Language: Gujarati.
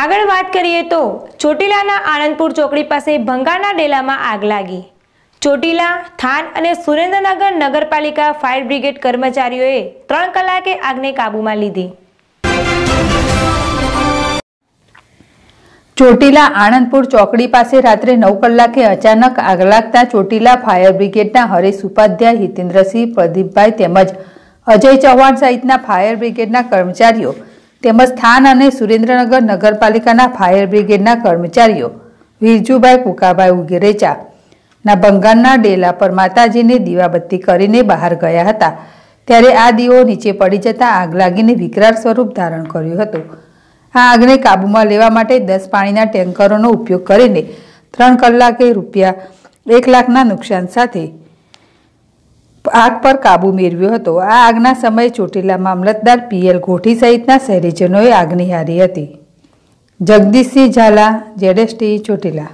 આગળ વાત કરીએ તો ચોટીલાના આણંદપુર ચોકડી પાસે ભંગાના ડેલામાં આગ લાગી ચોટીલા થાન અને સુરેન્દ્રનગર નગરપાલિકા ફાયર બ્રિગેડ કર્મચારીઓએ ત્રણ કલાકે આગને કાબૂમાં લીધી ચોટીલા આણંદપુર ચોકડી પાસે રાત્રે નવ કલાકે અચાનક આગ લાગતા ચોટીલા ફાયર બ્રિગેડના હરેશ ઉપાધ્યાય હિતેન્દ્રસિંહ પ્રદીપભાઈ તેમજ અજય ચૌહાણ સહિતના ફાયર બ્રિગેડના કર્મચારીઓ તેમજ સ્થાન અને સુરેન્દ્રનગર નગરપાલિકાના ફાયર બ્રિગેડના કર્મચારીઓ વિરજુભાઈ કુકાભાઈ ઉગેરેચા ના બંગાળના ડેલા પર માતાજીને દીવાબત્તી કરીને બહાર ગયા હતા ત્યારે આ દીવો નીચે પડી જતા આગ લાગીને વિકરાળ સ્વરૂપ ધારણ કર્યું હતું આ આગને કાબૂમાં લેવા માટે દસ પાણીના ટેન્કરોનો ઉપયોગ કરીને ત્રણ કલાકે રૂપિયા એક લાખના નુકસાન સાથે આગ પર કાબુ મેળવ્યો હતો આ આગના સમયે ચોટીલા મામલતદાર પીએલ ગોઠી સહિતના શહેરીજનોએ આગ નિહારી હતી જગદીશસિંહ ઝાલા જેડેસટી ચોટીલા